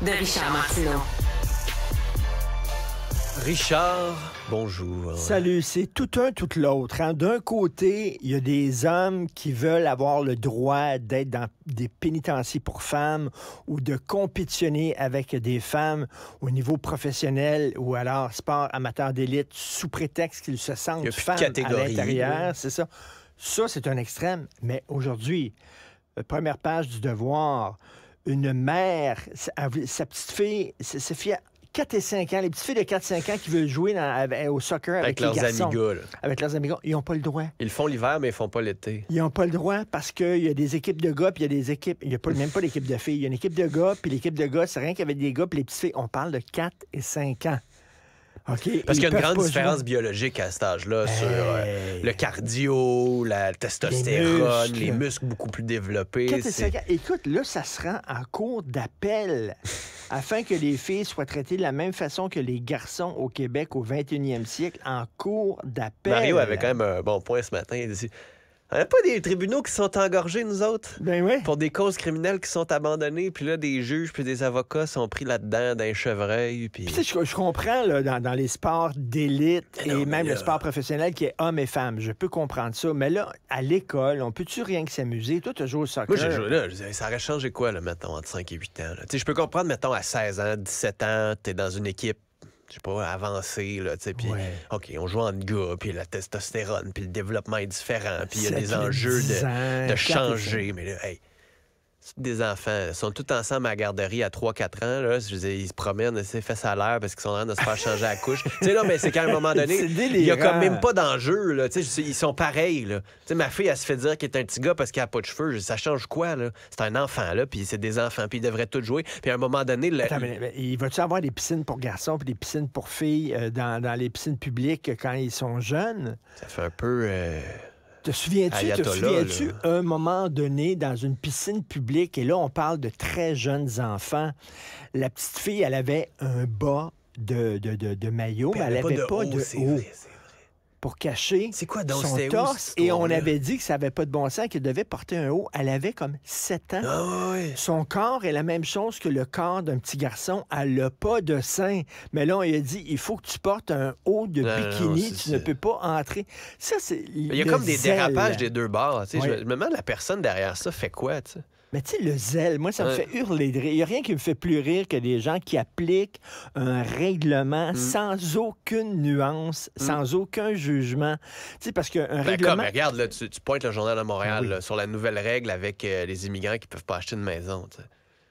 de Richard Martineau. Richard, bonjour. Salut, c'est tout un, tout l'autre. Hein. D'un côté, il y a des hommes qui veulent avoir le droit d'être dans des pénitenciers pour femmes ou de compétitionner avec des femmes au niveau professionnel ou alors sport amateur d'élite sous prétexte qu'ils se sentent femmes à l'intérieur, c'est ça. Ça, c'est un extrême, mais aujourd'hui, première page du devoir, une mère, sa petite fille, sa fille 4 et 5 ans, les petites filles de 4-5 ans qui veulent jouer euh, au soccer avec, leurs les garçons, avec leurs amigos, ils n'ont pas le droit. Ils font l'hiver, mais ils ne font pas l'été. Ils n'ont pas le droit parce qu'il y a des équipes de gars, puis il y a des équipes, il n'y a pas, même pas l'équipe de filles, il y a une équipe de gars, puis l'équipe de gars, c'est rien qu'avec des gars, puis les petites filles, on parle de 4 et 5 ans. Parce qu'il y a une grande différence biologique à cet âge-là ben, sur euh, le cardio, la testostérone, les muscles, beaucoup plus développés. Écoute, là, ça se rend en cours d'appel afin que les filles soient traitées de la même façon que les garçons au Québec au 21e siècle en cours d'appel. Mario avait quand même un bon point ce matin. Il on n'a pas des tribunaux qui sont engorgés, nous autres? Ben Pour des causes criminelles qui sont abandonnées, puis là, des juges puis des avocats sont pris là-dedans d'un chevreuil. Puis... tu sais, je, comprends, là, dans, les sports d'élite et même le euh, sport professionnel qui est hommes et femmes, je peux comprendre ça. Mais là, à l'école, on peut-tu rien que s'amuser? Toi, tu joues au soccer. Moi, j'ai joué là. ça aurait changé quoi, là, mettons, entre 5 et 8 ans? Tu sais, je peux comprendre, mettons, à 16 ans, 17 ans, tu es dans une équipe je sais pas, avancé, là, tu sais, puis OK, on joue en gars, puis la testostérone, puis le développement est différent, puis il y a des enjeux de, de changer, mais là, hey, des enfants. Ils sont tous ensemble à la garderie à 3-4 ans. Là. Je ils se promènent, c'est fait à l'air parce qu'ils sont en train de se faire changer à la couche. tu sais, là mais c'est qu'à un moment donné, il n'y a quand même pas d'enjeu. ils sont pareils. Là. ma fille, elle se fait dire qu'elle est un petit gars parce qu'elle n'a pas de cheveux. ça change quoi? Là? C'est un enfant, là, puis c'est des enfants, puis ils devraient tous jouer. Puis à un moment donné... Là, mais, il va-tu avoir des piscines pour garçons puis des piscines pour filles euh, dans, les piscines publiques quand ils sont jeunes? Ça fait un peu... Euh, te souviens-tu, te souviens-tu un moment donné dans une piscine publique, et là, on parle de très jeunes enfants, la petite fille, elle avait un bas de, de, de, maillot, mais elle n'avait pas de haut pour cacher quoi, son torse. et on avait dit que ça n'avait pas de bon sens, qu'elle devait porter un haut. Elle avait comme 7 ans. Ah son corps est la même chose que le corps d'un petit garçon. Elle n'a pas de sein. Mais là, on lui a dit, il faut que tu portes un haut de bikini. tu ne peux pas entrer. Ça, c'est... Il y a comme des dérapages des deux bords. Je demande, la personne derrière ça fait quoi? Tu sais? Mais tu sais, le zèle, moi, ça me fait hurler de rire. Il n'y a rien qui me fait plus rire que des gens qui appliquent un règlement mm. sans aucune nuance, mm. sans aucun jugement. Tu sais, parce qu'un ben, règlement... Comme, regarde, là, tu, pointes le journal à Montréal sur la nouvelle règle avec euh, les immigrants qui ne peuvent pas acheter une maison, tu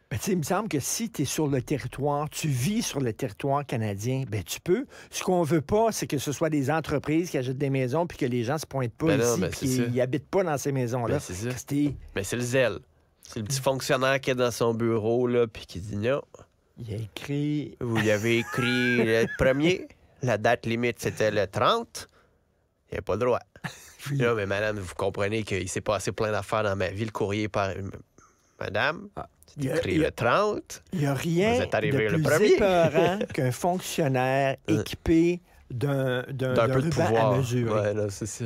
Ben, il me semble que si tu es sur le territoire, tu vis sur le territoire canadien, ben, tu peux. Ce qu'on veut pas, c'est que ce soit des entreprises qui achètent des maisons puis que les gens se pointent pas ben ici, ben, qu'ils n'habitent pas dans ces maisons-là. c'est c'est Mais c'est le zèle. C'est le petit fonctionnaire qui est dans son bureau, là, puis qui dit non. Il a écrit. Vous avez écrit le premier. La date limite, c'était le 30. Il n'y a pas le droit. Non, mais madame, vous comprenez qu'il s'est passé plein d'affaires dans ma ville, Le courrier par. Madame, ah. il écrit le 30. Il n'y a rien vous êtes arrivé de plus épeurant qu'un fonctionnaire euh. équipé d'un, d'un, peu de pouvoir. là, c'est ça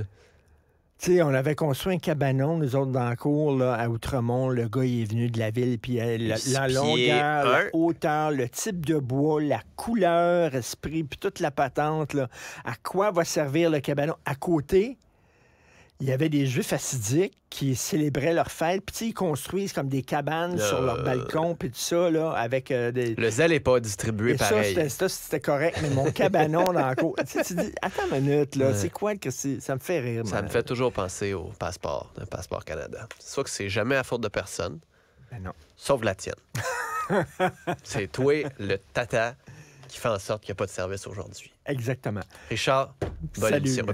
on avait construit un cabanon, nous autres, dans la cour, là, à Outremont. Le gars, il est venu de la ville, puis euh, la, longueur, la hauteur, le type de bois, la couleur, esprit, puis toute la patente. À quoi va servir le cabanon? À côté, il y avait des Juifs assidiques qui célébraient leur fête, puis ils construisent comme des cabanes sur leur balcon, puis tout ça, là, avec euh, des... Le zèle n'est pas distribué Et pareil. Ça, c'était correct, mais mon cabanon dans la cour... Tu, tu dis, attends une minute, là, c'est quoi que Ça me fait rire, Ça me fait toujours penser au passeport, le passeport Canada. Sauf que c'est jamais à faute de personne, ben non. sauf la tienne. c'est toi, le tata, qui fait en sorte qu'il n'y a pas de service aujourd'hui. Exactement. Richard,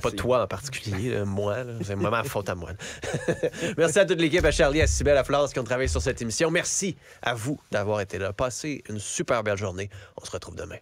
pas toi en particulier, moi. C'est vraiment faute à moi. merci à toute l'équipe, à Charlie, à Sibelle, à Florence qui ont travaillé sur cette émission. Merci à vous d'avoir été là. Passez une super belle journée. On se retrouve demain.